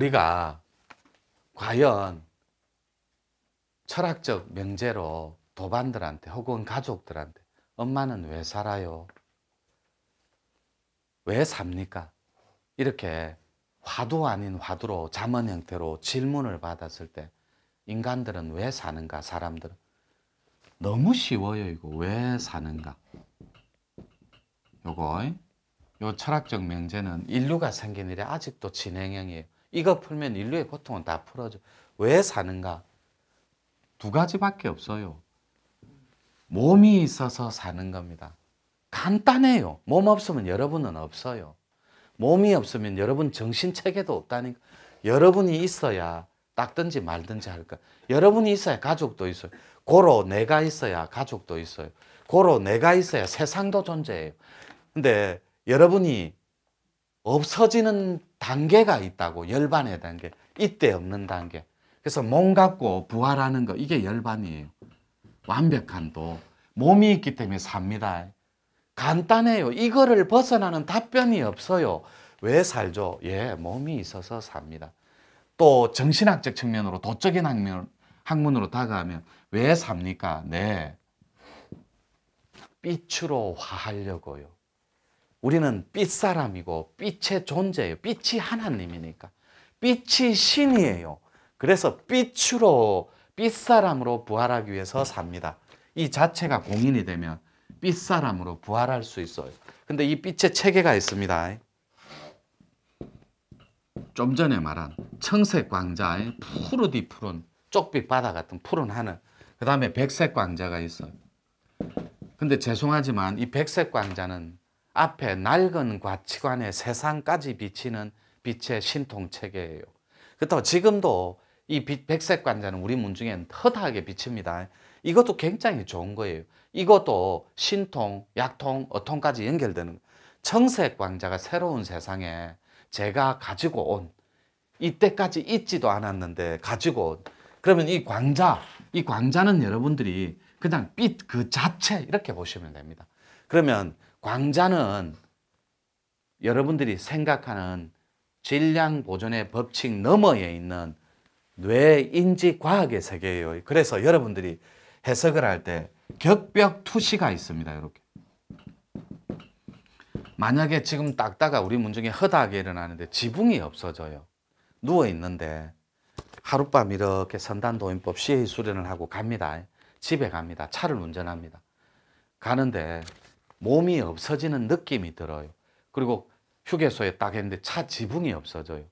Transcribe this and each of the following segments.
우리가 과연 철학적 명제로 도반들한테 혹은 가족들한테 엄마는 왜 살아요? 왜 삽니까? 이렇게 화두 아닌 화두로 자문 형태로 질문을 받았을 때 인간들은 왜 사는가 사람들은 너무 쉬워요 이거 왜 사는가 요거 요 철학적 명제는 인류가 생긴 일이 아직도 진행형이에요 이거 풀면 인류의 고통은 다 풀어져. 왜 사는가? 두 가지밖에 없어요. 몸이 있어서 사는 겁니다. 간단해요. 몸 없으면 여러분은 없어요. 몸이 없으면 여러분 정신체계도 없다니까. 여러분이 있어야 닦든지 말든지 할까. 여러분이 있어야 가족도 있어요. 고로 내가 있어야 가족도 있어요. 고로 내가 있어야 세상도 존재해요. 근데 여러분이 없어지는 단계가 있다고 열반의 단계 이때 없는 단계 그래서 몸 갖고 부활하는 거 이게 열반이에요 완벽한 도 몸이 있기 때문에 삽니다 간단해요 이거를 벗어나는 답변이 없어요 왜 살죠? 예 몸이 있어서 삽니다 또 정신학적 측면으로 도적인 학문, 학문으로 다가가면 왜 삽니까? 네 빛으로 화하려고요 우리는 빛사람이고 빛의 존재예요. 빛이 하나님이니까. 빛이 신이에요. 그래서 빛으로 빛사람으로 부활하기 위해서 삽니다. 이 자체가 공인이 되면 빛사람으로 부활할 수 있어요. 근데 이 빛의 체계가 있습니다. 좀 전에 말한 청색 광자 푸르디 푸른 쪽빛 바다 같은 푸른 하늘 그 다음에 백색 광자가 있어요. 근데 죄송하지만 이 백색 광자는 앞에 낡은 가치관의 세상까지 비치는 빛의 신통체계예요. 그렇다고 지금도 이 백색 관자는 우리 문중엔 허다하게 비칩니다. 이것도 굉장히 좋은 거예요. 이것도 신통, 약통, 어통까지 연결되는 청색 광자가 새로운 세상에 제가 가지고 온 이때까지 있지도 않았는데 가지고 온 그러면 이 광자, 이 광자는 여러분들이 그냥 빛 그 자체 이렇게 보시면 됩니다. 그러면 광자는 여러분들이 생각하는 질량 보존의 법칙 너머에 있는 뇌인지 과학의 세계예요. 그래서 여러분들이 해석을 할 때 격벽 투시가 있습니다. 이렇게. 만약에 지금 딱다가 우리 문중에 허다하게 일어나는데 지붕이 없어져요. 누워 있는데 하룻밤 이렇게 선단도인법 시의 수련을 하고 갑니다. 집에 갑니다. 차를 운전합니다. 가는데 몸이 없어지는 느낌이 들어요. 그리고 휴게소에 딱 했는데 차 지붕이 없어져요.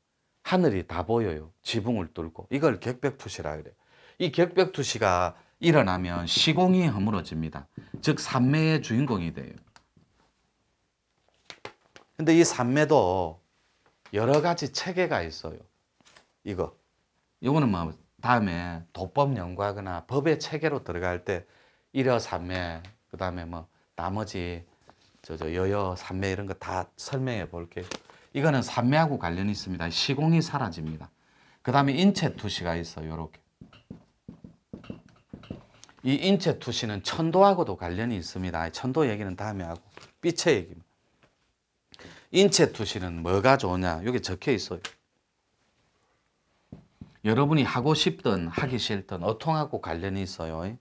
하늘이 다 보여요. 지붕을 뚫고. 이걸 객벽투시라 그래요. 이 객벽투시가 일어나면 시공이 허물어집니다. 즉산매의 주인공이 돼요. 근데 이산매도 여러 가지 체계가 있어요. 이거. 이거는 뭐 다음에 도법 연구하거나 법의 체계로 들어갈 때 일어 산매 그다음에 뭐 나머지 저, 저 여여, 삼매 이런 거 다 설명해 볼게요. 이거는 삼매하고 관련이 있습니다. 시공이 사라집니다. 그 다음에 인체 투시가 있어 요렇게. 이 인체 투시는 천도하고도 관련이 있습니다. 천도 얘기는 다음에 하고 빛의 얘기입니다. 인체 투시는 뭐가 좋냐 여기 적혀 있어요. 여러분이 하고 싶든 하기 싫든 어통하고 관련이 있어요.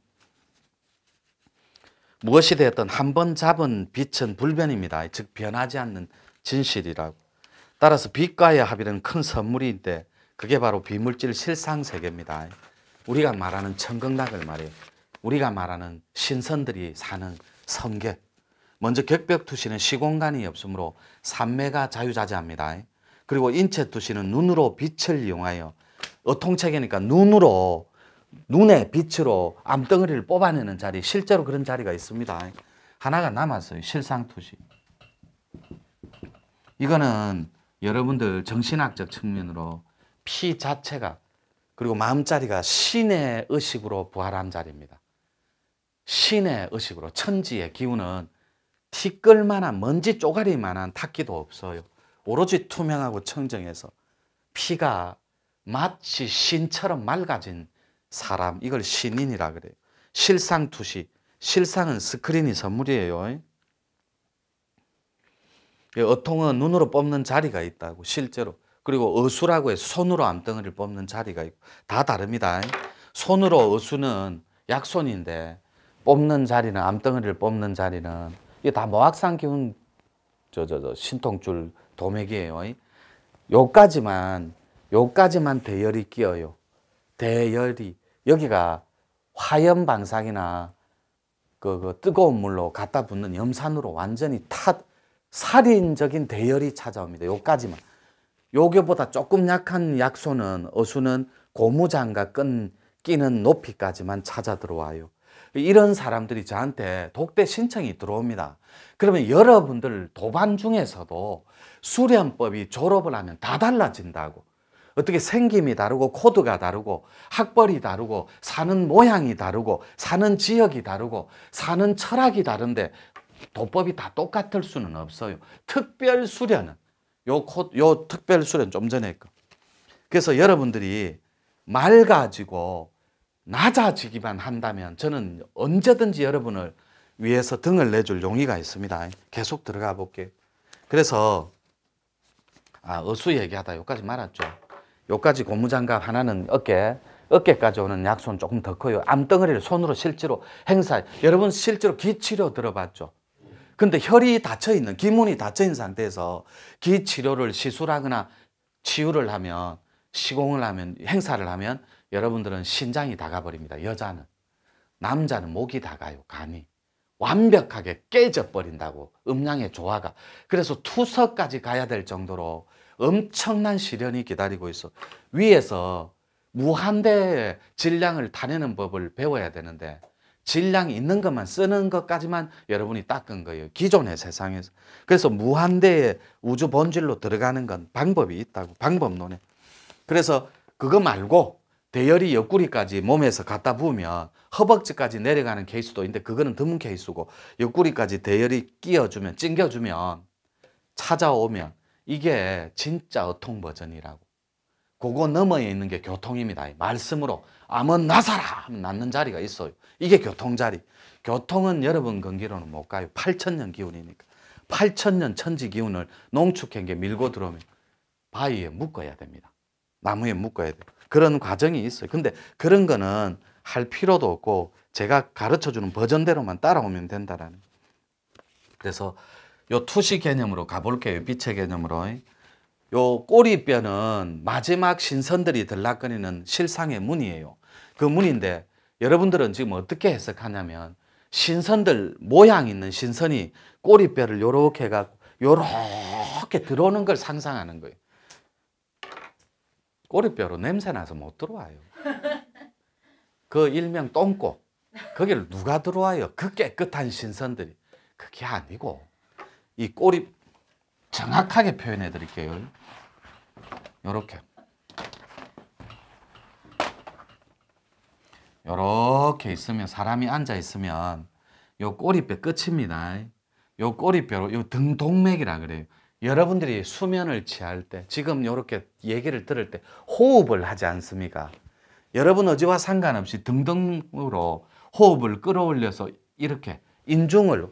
무엇이 되었든 한번 잡은 빛은 불변입니다. 즉 변하지 않는 진실이라고. 따라서 빛과의 합의는 큰 선물인데 그게 바로 비물질 실상 세계입니다. 우리가 말하는 천극락을 말해요. 우리가 말하는 신선들이 사는 성계. 먼저 격벽투시는 시공간이 없으므로 산매가 자유자재합니다. 그리고 인체투시는 눈으로 빛을 이용하여 어통책이니까 눈으로 눈의 빛으로 암덩어리를 뽑아내는 자리 실제로 그런 자리가 있습니다. 하나가 남았어요. 실상투시. 이거는 여러분들 정신학적 측면으로 피 자체가 그리고 마음자리가 신의 의식으로 부활한 자리입니다. 신의 의식으로 천지의 기운은 티끌만한 먼지 쪼가리만한 탁기도 없어요. 오로지 투명하고 청정해서 피가 마치 신처럼 맑아진 사람 이걸 신인이라 그래요. 실상 투시. 실상은 스크린이 선물이에요. 어통은 눈으로 뽑는 자리가 있다고 실제로. 그리고 어수라고 해서 손으로 암덩어리를 뽑는 자리가 있고 다 다릅니다. 손으로 어수는 약손인데 뽑는 자리는 암덩어리를 뽑는 자리는 이게 다 모악상 기운 저 저 저 신통줄 도맥이에요. 요까지만 요까지만 대열이 끼어요. 대열이 여기가 화염 방사기나 그, 그, 뜨거운 물로 갖다 붙는 염산으로 완전히 타 살인적인 대열이 찾아옵니다. 요까지만. 요교보다 조금 약한 약소는 어수는 고무장과 끈 끼는 높이까지만 찾아 들어와요. 이런 사람들이 저한테 독대 신청이 들어옵니다. 그러면 여러분들 도반 중에서도 수련법이 졸업을 하면 다 달라진다고 어떻게 생김이 다르고 코드가 다르고 학벌이 다르고 사는 모양이 다르고 사는 지역이 다르고 사는 철학이 다른데 도법이 다 똑같을 수는 없어요. 특별 수련은 요, 코, 요 특별 수련 좀 전에 했고 그래서 여러분들이 말 가지고 낮아지기만 한다면 저는 언제든지 여러분을 위해서 등을 내줄 용의가 있습니다. 계속 들어가 볼게요. 그래서 아, 어수 얘기하다 여기까지 말았죠. 요까지 고무장갑 하나는 어깨 어깨까지 오는 약손 조금 더 커요. 암덩어리를 손으로 실제로 행사. 여러분 실제로 기치료 들어봤죠? 근데 혈이 닫혀있는, 기문이 닫혀있는 상태에서 기치료를 시술하거나 치유를 하면, 시공을 하면, 행사를 하면 여러분들은 신장이 다가버립니다. 여자는. 남자는 목이 다가요. 간이. 완벽하게 깨져버린다고. 음양의 조화가. 그래서 투석까지 가야 될 정도로 엄청난 시련이 기다리고 있어. 위에서 무한대의 질량을 다내는 법을 배워야 되는데 질량 있는 것만 쓰는 것까지만 여러분이 닦은 거예요. 기존의 세상에서. 그래서 무한대의 우주 본질로 들어가는 건 방법이 있다고. 방법론에. 그래서 그거 말고 대열이 옆구리까지 몸에서 갖다 부으면 허벅지까지 내려가는 케이스도 있는데 그거는 드문 케이스고 옆구리까지 대열이 끼워주면 찡겨주면 찾아오면 이게 진짜 어통 버전이라고. 그거 넘어에 있는 게 교통입니다. 말씀으로 암은 나사라 하면 낫는 자리가 있어요. 이게 교통자리. 교통은 여러분 건기로는 못 가요. 8천년 기운이니까. 8천년 천지 기운을 농축한 게 밀고 들어오면 바위에 묶어야 됩니다. 나무에 묶어야 돼요. 그런 과정이 있어요. 근데 그런 거는 할 필요도 없고 제가 가르쳐주는 버전대로만 따라오면 된다라는. 그래서 요 투시 개념으로 가볼게요. 빛의 개념으로. 요 꼬리뼈는 마지막 신선들이 들락거리는 실상의 문이에요. 그 문인데 여러분들은 지금 어떻게 해석하냐면 신선들 모양 있는 신선이 꼬리뼈를 요렇게 해갖고 요렇게 들어오는 걸 상상하는 거예요. 꼬리뼈로 냄새 나서 못 들어와요. 그 일명 똥꼬. 거기를 누가 들어와요? 그 깨끗한 신선들이. 그게 아니고 이 꼬리 정확하게 표현해 드릴게요. 요렇게. 요렇게 있으면 사람이 앉아 있으면 요 꼬리뼈 끝입니다. 요 꼬리뼈로 요 등동맥이라 그래요. 여러분들이 수면을 취할 때 지금 요렇게 얘기를 들을 때 호흡을 하지 않습니까? 여러분 어지와 상관없이 등등으로 호흡을 끌어올려서 이렇게 인중을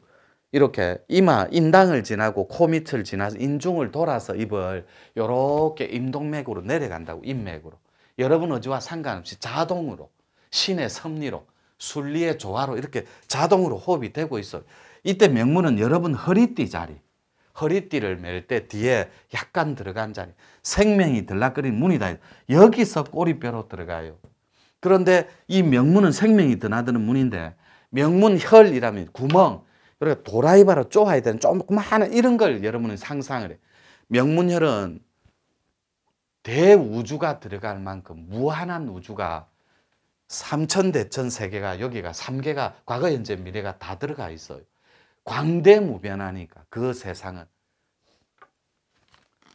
이렇게 이마 인당을 지나고 코 밑을 지나서 인중을 돌아서 입을 이렇게 임동맥으로 내려간다고 인맥으로 여러분 의지와 상관없이 자동으로 신의 섭리로 순리의 조화로 이렇게 자동으로 호흡이 되고 있어요. 이때 명문은 여러분 허리띠 자리 허리띠를 멜 때 뒤에 약간 들어간 자리 생명이 들락거린 문이다. 여기서 꼬리뼈로 들어가요. 그런데 이 명문은 생명이 드나드는 문인데 명문혈이라면 구멍 그러니까 도라이바로 쪼아야 되는 조그마한 이런 걸 여러분은 상상을 해. 명문혈은 대우주가 들어갈 만큼 무한한 우주가 삼천대천 세계가 여기가 삼계가 과거 현재 미래가 다 들어가 있어요. 광대무변하니까 그 세상은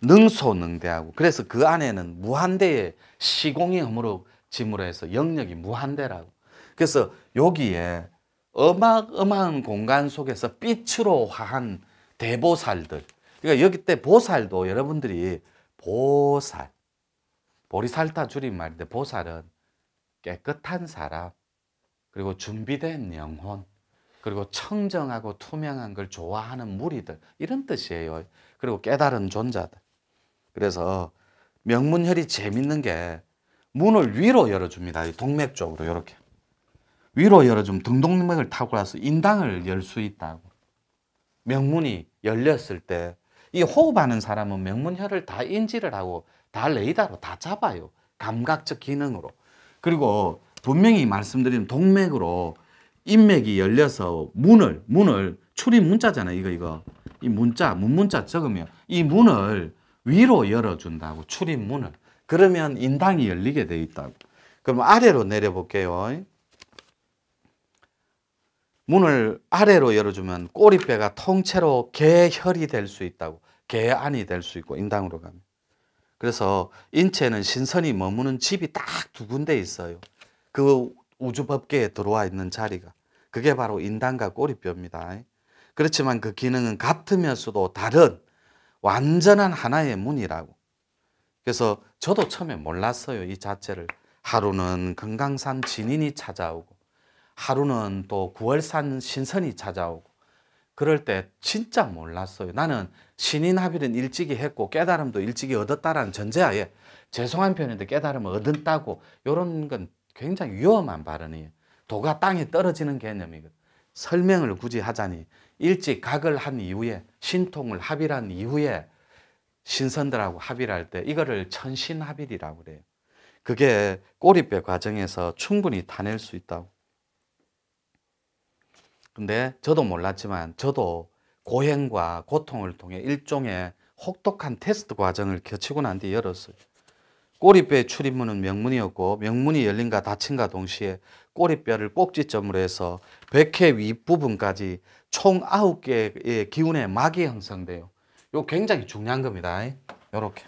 능소능대하고 그래서 그 안에는 무한대의 시공이 허물어짐으 해서 영역이 무한대라고 그래서 여기에 어마어마한 공간 속에서 빛으로 화한 대보살들 그러니까 여기 때 보살도 여러분들이 보살 보리살타 줄임말인데 보살은 깨끗한 사람 그리고 준비된 영혼 그리고 청정하고 투명한 걸 좋아하는 무리들 이런 뜻이에요 그리고 깨달은 존재들 그래서 명문혈이 재밌는 게 문을 위로 열어줍니다 동맥 쪽으로 이렇게 위로 열어주면 등동맥을 타고 나서 인당을 열 수 있다고. 명문이 열렸을 때 이 호흡하는 사람은 명문혈을 다 인지를 하고 다 레이더로 다 잡아요. 감각적 기능으로. 그리고 분명히 말씀드린 동맥으로 인맥이 열려서 문을 문을 출입 문자잖아요. 이거 이거. 이 문자 문문자 적으면 이 문을 위로 열어준다고 출입문을. 그러면 인당이 열리게 돼 있다고. 그럼 아래로 내려볼게요. 문을 아래로 열어주면 꼬리뼈가 통째로 개혈이 될 수 있다고 개안이 될 수 있고 인당으로 가면 그래서 인체는 신선이 머무는 집이 딱 두 군데 있어요 그 우주법계에 들어와 있는 자리가 그게 바로 인당과 꼬리뼈입니다 그렇지만 그 기능은 같으면서도 다른 완전한 하나의 문이라고 그래서 저도 처음에 몰랐어요 이 자체를 하루는 금강산 진인이 찾아오고 하루는 또 9월산 신선이 찾아오고 그럴 때 진짜 몰랐어요. 나는 신인 합의는 일찍이 했고 깨달음도 일찍이 얻었다라는 전제하에 죄송한 표현인데 깨달음을 얻었다고 이런 건 굉장히 위험한 발언이에요. 도가 땅에 떨어지는 개념이거든. 요 설명을 굳이 하자니 일찍 각을 한 이후에 신통을 합의한 이후에 신선들하고 합의를 할때 이거를 천신합의라고 그래요. 그게 꼬리뼈 과정에서 충분히 타낼 수 있다고. 근데 저도 몰랐지만 저도 고행과 고통을 통해 일종의 혹독한 테스트 과정을 거치고 난 뒤 열었어요. 꼬리뼈의 출입문은 명문이었고 명문이 열린가 닫힌가 동시에 꼬리뼈를 꼭지점으로 해서 백회 윗부분까지 총 9개의 기운의 막이 형성돼요. 요 굉장히 중요한 겁니다. 요렇게.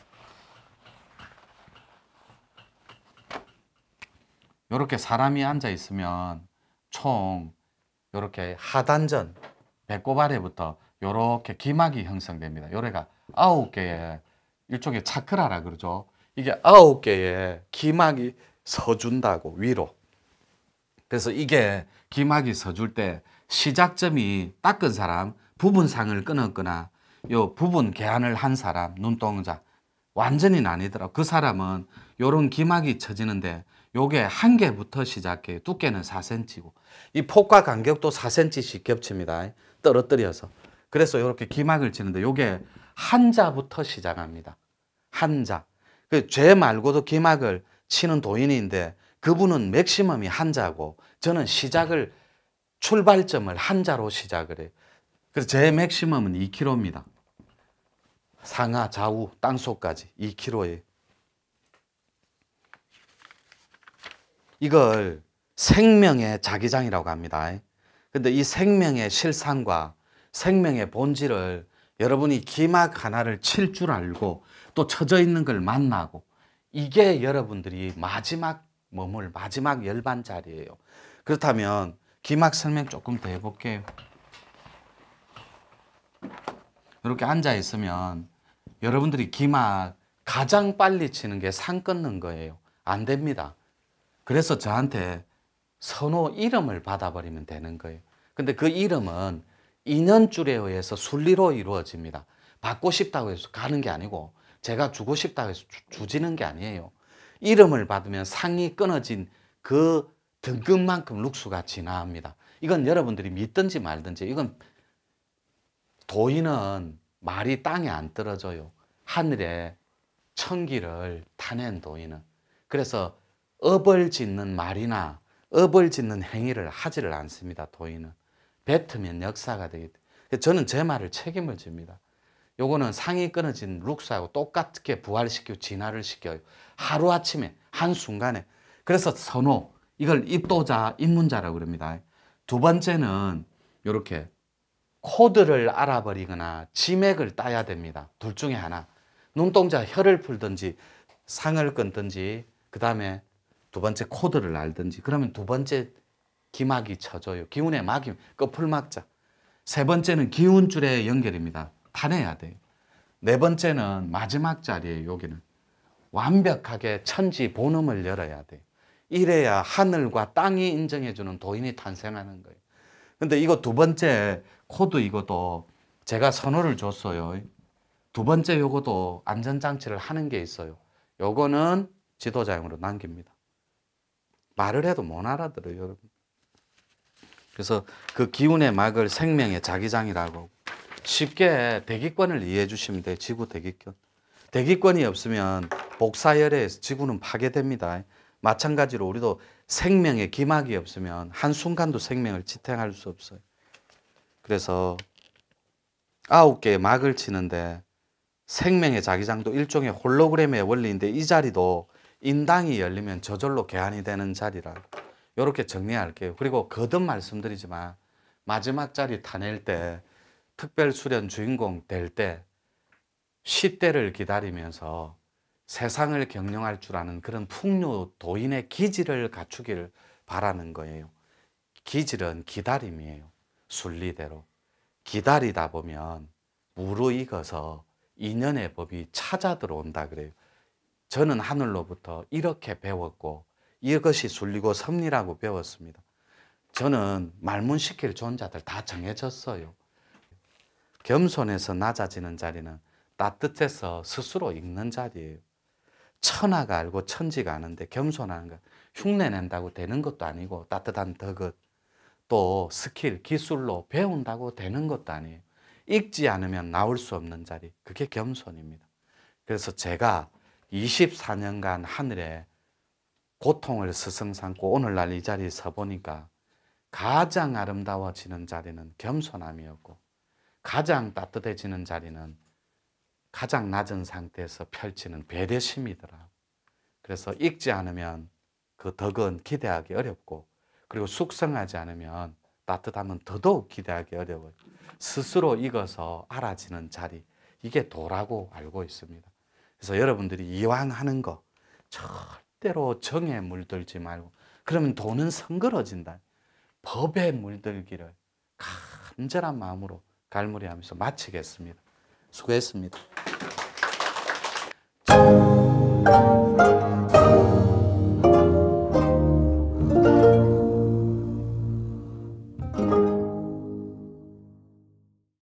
요렇게 사람이 앉아 있으면 총 이렇게 하단전 배꼽 아래부터 이렇게 기막이 형성됩니다. 요래가 아홉 개의 일종의 차크라라 그러죠. 이게 아홉 개의 기막이 서준다고 위로. 그래서 이게 기막이 서줄 때 시작점이 닦은 사람, 부분상을 끊었거나 요 부분 개안을 한 사람, 눈동자 완전히 나뉘더라고. 그 사람은 요런 기막이 쳐지는데 요게 한 개부터 시작해요. 두께는 4cm고 이 폭과 간격도 4cm씩 겹칩니다. 떨어뜨려서. 그래서 이렇게 기막을 치는데 요게 한자부터 시작합니다. 한자. 그 죄 말고도 기막을 치는 도인인데 그분은 맥시멈이 한자고 저는 시작을 출발점을 한자로 시작을 해요. 그래서 제 맥시멈은 2kg입니다. 상하, 좌우, 땅속까지 2kg에 이걸 생명의 자기장이라고 합니다. 근데 이 생명의 실상과 생명의 본질을 여러분이 기막 하나를 칠 줄 알고 또 처져 있는 걸 만나고 이게 여러분들이 마지막 머물 마지막 열반 자리예요. 그렇다면 기막 설명 조금 더 해볼게요. 이렇게 앉아 있으면 여러분들이 기막 가장 빨리 치는 게산 끊는 거예요. 안 됩니다. 그래서 저한테 선호 이름을 받아버리면 되는 거예요. 근데 그 이름은 인연줄에 의해서 순리로 이루어집니다. 받고 싶다고 해서 가는 게 아니고 제가 주고 싶다고 해서 주, 지는게 아니에요. 이름을 받으면 상이 끊어진 그 등급만큼 룩수가 진화합니다. 이건 여러분들이 믿든지 말든지 이건 도인은 말이 땅에 안 떨어져요. 하늘에 천기를 타낸 도인은. 그래서 업을 짓는 말이나 업을 짓는 행위를 하지를 않습니다. 도인은 뱉으면 역사가 되기 때문에 저는 제 말을 책임을 집니다. 요거는 상이 끊어진 룩스하고 똑같게 부활시키고 진화를 시켜요. 하루아침에 한순간에 그래서 선호 이걸 입도자 입문자라고 그럽니다. 두 번째는 이렇게 코드를 알아버리거나 지맥을 따야 됩니다. 둘 중에 하나. 눈동자 혀를 풀든지 상을 끊든지 그 다음에 두 번째 코드를 알든지 그러면 두 번째 기막이 쳐져요. 기운의 막이 끝풀 그 막자. 세 번째는 기운줄의 연결입니다. 타내야 돼요. 네 번째는 마지막 자리에 여기는 완벽하게 천지 본음을 열어야 돼요. 이래야 하늘과 땅이 인정해주는 도인이 탄생하는 거예요. 근데 이거 두 번째 코드 이것도 제가 선호를 줬어요. 두 번째 요것도 안전장치를 하는 게 있어요. 요거는 지도자용으로 남깁니다. 말을 해도 못 알아들어요, 여러분. 그래서 그 기운의 막을 생명의 자기장이라고 쉽게 대기권을 이해해 주시면 돼요. 지구 대기권. 대기권이 없으면 복사열에 지구는 파괴됩니다. 마찬가지로 우리도 생명의 기막이 없으면 한순간도 생명을 지탱할 수 없어요. 그래서 아홉 개의 막을 치는데 생명의 자기장도 일종의 홀로그램의 원리인데 이 자리도 인당이 열리면 저절로 개안이 되는 자리라 이렇게 정리할게요. 그리고 거듭 말씀드리지만 마지막 자리 타낼 때 특별 수련 주인공 될 때 시대를 기다리면서 세상을 경영할 줄 아는 그런 풍요 도인의 기질을 갖추기 바라는 거예요. 기질은 기다림이에요. 순리대로. 기다리다 보면 무르익어서 인연의 법이 찾아 들어온다 그래요. 저는 하늘로부터 이렇게 배웠고 이것이 순리고 섭리라고 배웠습니다. 저는 말문시킬 존자들 다 정해졌어요. 겸손해서 낮아지는 자리는 따뜻해서 스스로 읽는 자리예요. 천하가 알고 천지가 아는데 겸손하는 것, 흉내낸다고 되는 것도 아니고 따뜻한 덕은 또 스킬, 기술로 배운다고 되는 것도 아니에요. 읽지 않으면 나올 수 없는 자리, 그게 겸손입니다. 그래서 제가 24년간 하늘에 고통을 스승 삼고 오늘날 이 자리에 서보니까 가장 아름다워지는 자리는 겸손함이었고 가장 따뜻해지는 자리는 가장 낮은 상태에서 펼치는 배려심이더라. 그래서 익지 않으면 그 덕은 기대하기 어렵고 그리고 숙성하지 않으면 따뜻하면 더더욱 기대하기 어려워요. 스스로 익어서 알아지는 자리 이게 도라고 알고 있습니다. 그래서 여러분들이 이왕 하는 거 절대로 정에 물들지 말고 그러면 돈은 성그러진다. 법에 물들기를 간절한 마음으로 갈무리하면서 마치겠습니다. 수고했습니다.